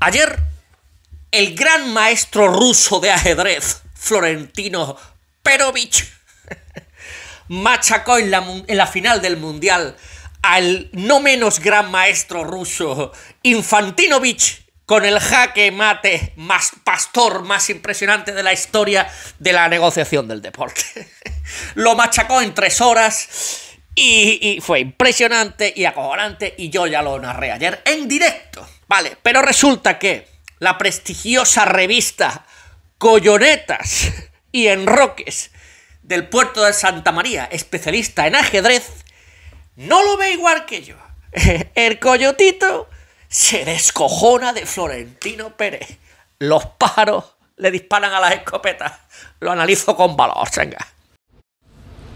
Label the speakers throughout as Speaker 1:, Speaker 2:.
Speaker 1: Ayer, el gran maestro ruso de ajedrez, Florentino Perovich, machacó en la, final del Mundial al no menos gran maestro ruso, Infantinovich, con el jaque mate más pastor, más impresionante de la historia de la negociación del deporte. Lo machacó en tres horas y, y fue impresionante y acojonante y yo ya lo narré ayer en directo Vale, pero resulta que la prestigiosa revista Collonetas y Enroques del puerto de Santa María, especialista en ajedrez, no lo ve igual que yo. El coyotito se descojona de Florentino Pérez. Los pájaros le disparan a las escopetas. Lo analizo con valor, venga.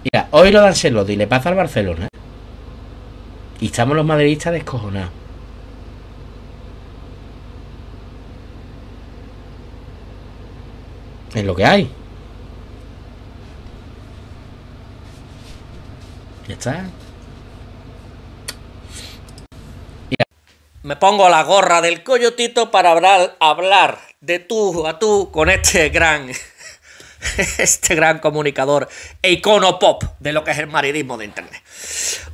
Speaker 1: Mira, hoy lo dan Ancelotti y le pasa al Barcelona. ¿eh? Y estamos los madridistas descojonados. Es lo que hay. Ya está. Ya. Me pongo la gorra del coyotito para hablar, de tú a tú con este gran este gran comunicador e icono pop de lo que es el maridismo de internet.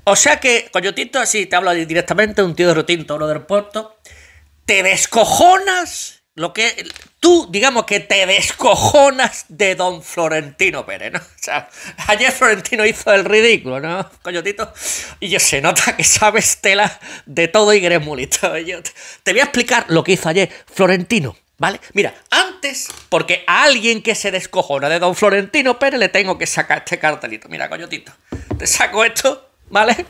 Speaker 1: O sea que, Coyotito, así te hablo directamente, un tío de rotín, lo del puerto, te descojonas lo que tú, digamos que te descojonas de don Florentino Pérez, ¿no? O sea, ayer Florentino hizo el ridículo, ¿no? Coyotito. Y yo se nota que sabes tela de todo y gremulito. te voy a explicar lo que hizo ayer Florentino. ¿Vale? Mira, antes, porque a alguien que se descojona de don Florentino Pérez le tengo que sacar este cartelito. Mira, coyotito, te saco esto, ¿vale?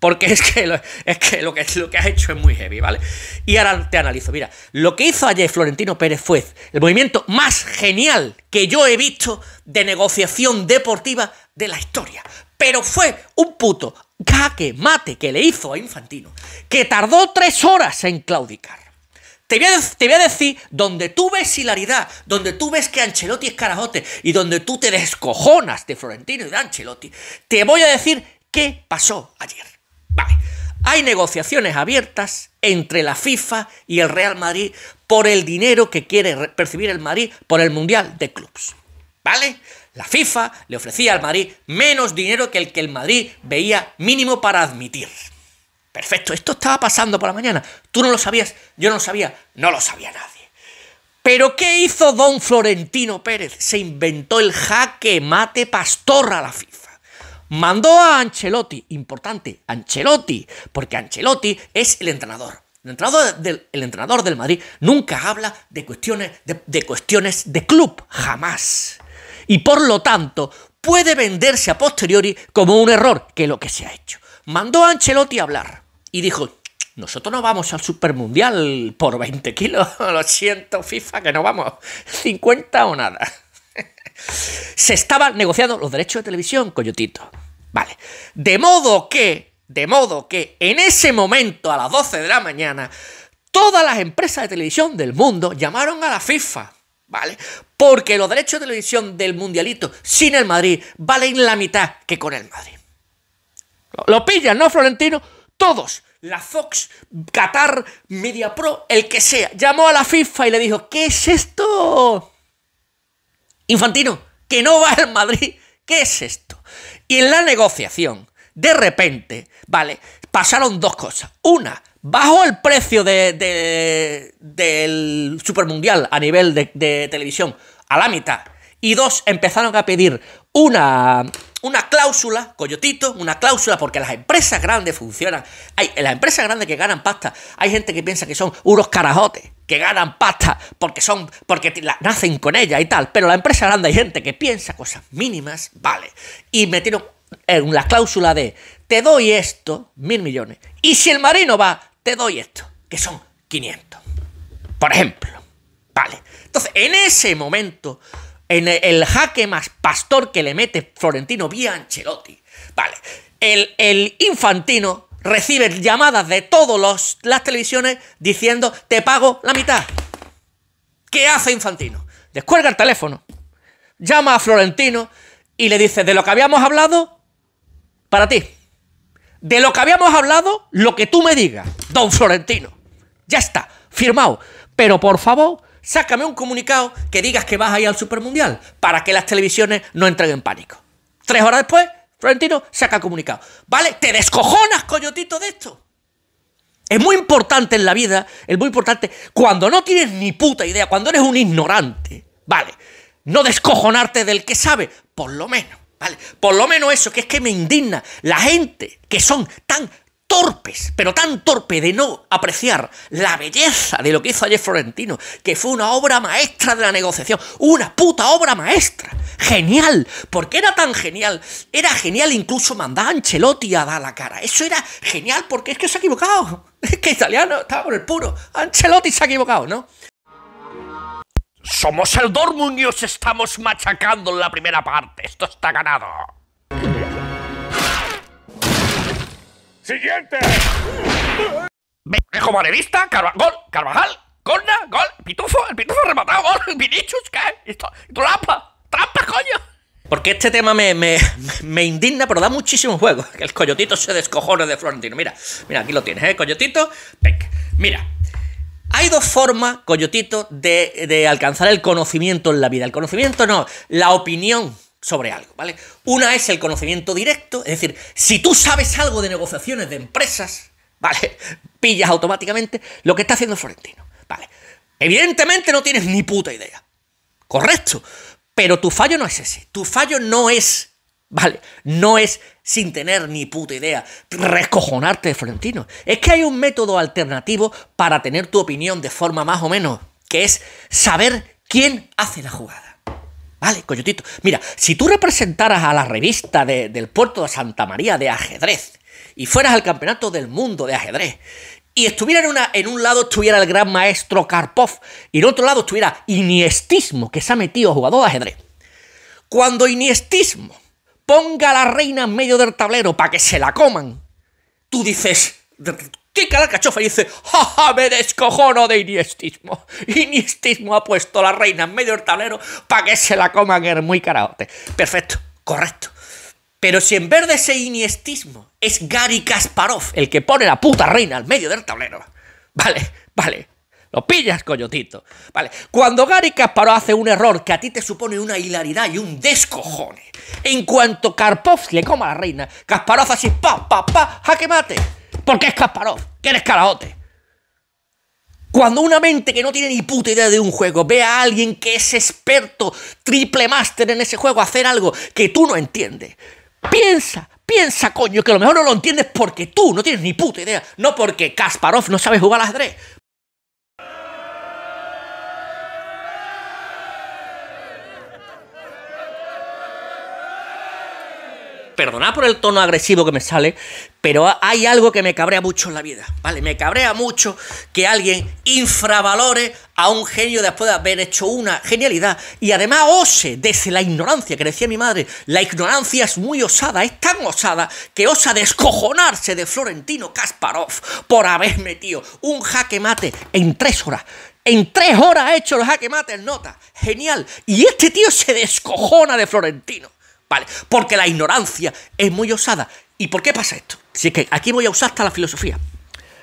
Speaker 1: Porque es que, lo, es que, lo que has hecho es muy heavy, ¿vale? Y ahora te analizo. Mira, lo que hizo ayer Florentino Pérez fue el movimiento más genial que yo he visto de negociación deportiva de la historia. Pero fue un puto jaque mate que le hizo a Infantino, que tardó tres horas en claudicar. Te voy, a, te voy, a, decir donde tú ves hilaridad, donde tú ves que Ancelotti es carajote y donde tú te descojonas de Florentino y de Ancelotti. Te voy a decir qué pasó ayer. Vale. Hay negociaciones abiertas entre la FIFA y el Real Madrid por el dinero que quiere percibir el Madrid por el Mundial de Clubs. ¿Vale? La FIFA le ofrecía al Madrid menos dinero que el que el Madrid veía mínimo para admitir. Perfecto, esto estaba pasando por la mañana. Tú no lo sabías, yo no lo sabía, no lo sabía nadie. Pero ¿qué hizo don Florentino Pérez? Se inventó el jaque mate pastor a la FIFA. Mandó a Ancelotti, importante, Ancelotti, porque Ancelotti es el entrenador. El entrenador del, entrenador del Madrid nunca habla de cuestiones de, cuestiones de club, jamás. Y por lo tanto, puede venderse a posteriori como un error, que lo que se ha hecho. Mandó a Ancelotti a hablar y dijo, nosotros no vamos al Supermundial por 20 kilos, lo siento FIFA, que no vamos, 50 o nada. Se estaban negociando los derechos de televisión, coyotito. Vale. De modo que, de modo que en ese momento, a las 12 de la mañana, todas las empresas de televisión del mundo llamaron a la FIFA. ¿Vale? Porque los derechos de televisión del Mundialito sin el Madrid valen la mitad que con el Madrid. Lo pillan, ¿no, Florentino? Todos. La Fox, Qatar, MediaPro, el que sea. Llamó a la FIFA y le dijo, ¿qué es esto? Infantino, que no va al Madrid. ¿Qué es esto? Y en la negociación, de repente, ¿vale? Pasaron dos cosas. Una, bajó el precio de, del Supermundial a nivel de televisión a la mitad. Y dos, empezaron a pedir una una cláusula, coyotito, una cláusula, porque las empresas grandes funcionan. Hay, en las empresas grandes que ganan pasta, hay gente que piensa que son unos carajotes, que ganan pasta porque son, porque nacen con ella y tal. Pero la empresa grande hay gente que piensa cosas mínimas, vale. Y metieron en la cláusula de te doy esto, mil millones. Y si el marino va, te doy esto, que son 500. Por ejemplo. Vale. Entonces, en ese momento en el jaque más pastor que le mete Florentino vía Ancelotti. Vale, el, infantino recibe llamadas de todas las televisiones diciendo, te pago la mitad. ¿Qué hace infantino? Descuelga el teléfono, llama a Florentino y le dice, de lo que habíamos hablado, para ti. De lo que habíamos hablado, lo que tú me digas, don Florentino. Ya está, firmado. Pero por favor, Sácame un comunicado que digas que vas a ir al Supermundial para que las televisiones no entren en pánico. Tres horas después, Florentino saca comunicado. ¿Vale? ¿Te descojonas, coyotito, de esto? Es muy importante en la vida, es muy importante cuando no tienes ni puta idea, cuando eres un ignorante, ¿vale? No descojonarte del que sabe, por lo menos, ¿vale? Por lo menos eso, que es que me indigna la gente que son tan torpes, pero tan torpe de no apreciar la belleza de lo que hizo ayer Florentino, que fue una obra maestra de la negociación, una puta obra maestra, genial, porque era tan genial, era genial incluso mandar a Ancelotti a dar la cara, eso era genial porque es que se ha equivocado, es que italiano estaba por el puro, Ancelotti se ha equivocado, ¿no? Somos el Dortmund y os estamos machacando en la primera parte, esto está ganado. ¡Siguiente! Viejo dejo Carva gol, Carvajal, Corna, gol, Pitufo, el Pitufo rematado, gol, Vinichus, ¿qué? trampa, trampa, coño. Porque este tema me, indigna, pero da muchísimo juego. Que el coyotito se descojone de Florentino. Mira, mira, aquí lo tienes, ¿eh? Coyotito, Mira, hay dos formas, coyotito, de, de, alcanzar el conocimiento en la vida. El conocimiento no, la opinión sobre algo, ¿vale? Una es el conocimiento directo, es decir, si tú sabes algo de negociaciones de empresas, ¿vale? Pillas automáticamente lo que está haciendo el Florentino, ¿vale? Evidentemente no tienes ni puta idea, ¿correcto? Pero tu fallo no es ese, tu fallo no es, ¿vale? No es sin tener ni puta idea, rescojonarte de Florentino. Es que hay un método alternativo para tener tu opinión de forma más o menos, que es saber quién hace la jugada. Vale, Coyotito. Mira, si tú representaras a la revista del puerto de Santa María de ajedrez y fueras al campeonato del mundo de ajedrez y estuviera en, en un lado estuviera el gran maestro Karpov y en otro lado estuviera Iniestismo, que se ha metido jugador de ajedrez. Cuando Iniestismo ponga a la reina en medio del tablero para que se la coman, tú dices, Chica la cachofa y dice, jaja, me descojono de iniestismo. Iniestismo ha puesto la reina en medio del tablero para que se la coman el muy caraote. Perfecto, correcto. Pero si en vez de ese iniestismo es Gary Kasparov el que pone la puta reina al medio del tablero. Vale, vale, lo pillas, coyotito. Vale, cuando Gary Kasparov hace un error que a ti te supone una hilaridad y un descojone, en cuanto Karpov le coma a la reina, Kasparov así, pa, pa, pa, jaque mate. Porque es Kasparov que eres carajote. Cuando una mente que no tiene ni puta idea de un juego ve a alguien que es experto, triple máster en ese juego, hacer algo que tú no entiendes, piensa, piensa, coño, que a lo mejor no lo entiendes porque tú no tienes ni puta idea. No porque Kasparov no sabe jugar al ajedrez. perdonad por el tono agresivo que me sale, pero hay algo que me cabrea mucho en la vida, ¿vale? Me cabrea mucho que alguien infravalore a un genio después de haber hecho una genialidad. Y además ose desde la ignorancia, que decía mi madre, la ignorancia es muy osada, es tan osada que osa descojonarse de Florentino Kasparov por haber metido un jaque mate en tres horas. En tres horas ha hecho los jaque mate en nota. Genial. Y este tío se descojona de Florentino. ¿vale? Porque la ignorancia es muy osada. ¿Y por qué pasa esto? Si es que aquí voy a usar hasta la filosofía.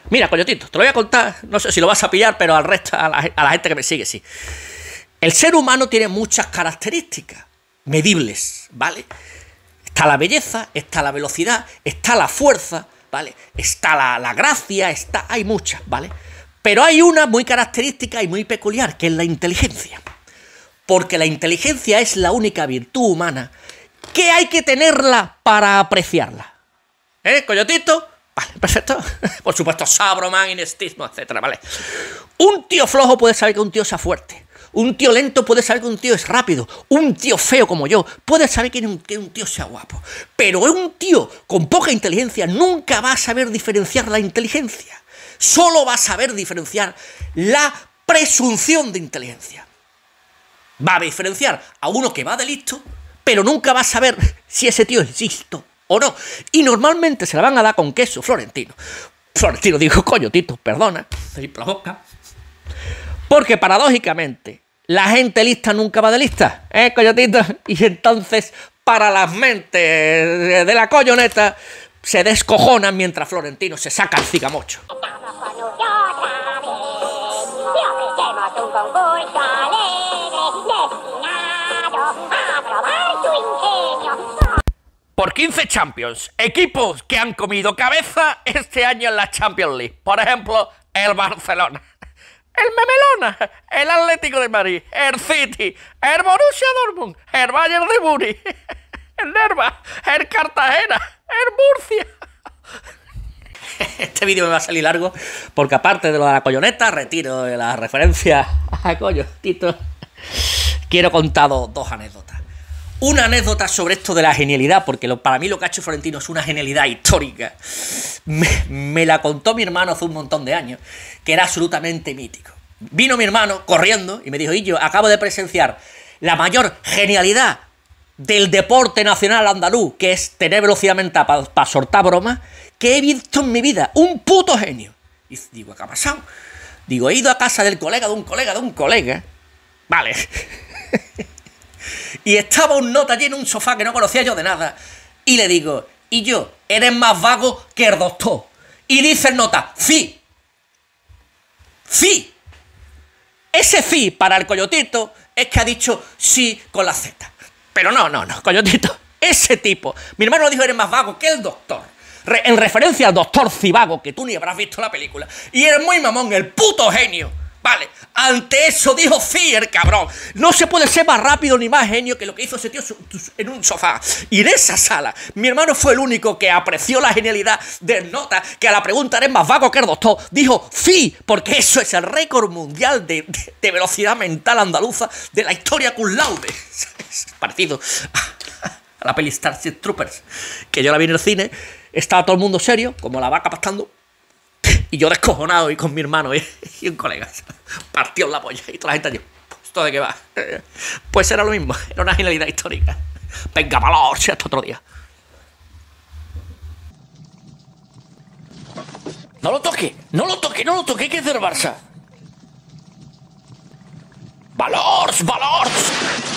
Speaker 1: Mira, coyotito, te lo voy a contar, no sé si lo vas a pillar, pero al resto, a la, gente que me sigue, sí. El ser humano tiene muchas características medibles, ¿vale? Está la belleza, está la velocidad, está la fuerza, ¿vale? Está la, la gracia, está, hay muchas, ¿vale? Pero hay una muy característica y muy peculiar, que es la inteligencia. Porque la inteligencia es la única virtud humana que hay que tenerla para apreciarla. ¿Eh, Coyotito? Vale, perfecto. Por supuesto, sabroman, inestismo, etcétera, ¿vale? Un tío flojo puede saber que un tío sea fuerte. Un tío lento puede saber que un tío es rápido. Un tío feo como yo puede saber que un, que un, tío sea guapo. Pero un tío con poca inteligencia nunca va a saber diferenciar la inteligencia. Solo va a saber diferenciar la presunción de inteligencia. Va a diferenciar a uno que va de listo pero nunca va a saber si ese tío es listo o no. Y normalmente se la van a dar con queso florentino. Florentino dijo, Coyotito, perdona, te provoca. Porque paradójicamente, la gente lista nunca va de lista, ¿eh, coyotito? Y entonces, para las mentes de la coyoneta, se descojonan mientras Florentino se saca el cigamocho. 15 Champions. Equipos que han comido cabeza este año en la Champions League. Por ejemplo, el Barcelona, el Memelona, el Atlético de Madrid, el City, el Borussia Dortmund, el Bayern de Múnich, el Nerva, el Cartagena, el Murcia. Este vídeo me va a salir largo porque aparte de lo de la coyoneta, retiro de la referencia a tito. Quiero contar dos anécdotas. Una anécdota sobre esto de la genialidad, porque para mí lo que ha hecho Florentino es una genialidad histórica. Me, la contó mi hermano hace un montón de años, que era absolutamente mítico. Vino mi hermano corriendo y me dijo, y yo acabo de presenciar la mayor genialidad del deporte nacional andaluz, que es tener velocidad mental para soltar bromas, que he visto en mi vida. Un puto genio. Y digo, ¿qué ha pasado? Digo, he ido a casa del colega, de un colega, de un colega. Vale. Y estaba un nota allí en un sofá que no conocía yo de nada. Y le digo, y yo, eres más vago que el doctor. Y dice el nota, fi. Fi. Ese fi para el coyotito es que ha dicho sí con la Z. Pero no, no, no, coyotito. Ese tipo. Mi hermano dijo, eres más vago que el doctor. en referencia al doctor Cibago, que tú ni habrás visto la película. Y eres muy mamón, el puto genio. Vale, ante eso dijo el cabrón. No se puede ser más rápido ni más genio que lo que hizo ese tío en un sofá. Y en esa sala, mi hermano fue el único que apreció la genialidad de Nota, que a la pregunta eres más vago que el doctor. Dijo Fi, porque eso es el récord mundial de, velocidad mental andaluza de la historia con laude. parecido a la peli Starship Troopers, que yo la vi en el cine. Estaba todo el mundo serio, como la vaca pastando y yo descojonado y con mi hermano y, un colega. Partió la polla y toda la gente dijo, ¿esto de qué va? Pues era lo mismo, era una genialidad histórica. Venga, Valor, hasta otro día. No lo toque, no lo toque, no lo toque, que hacer Barça. ¡Valors, valors!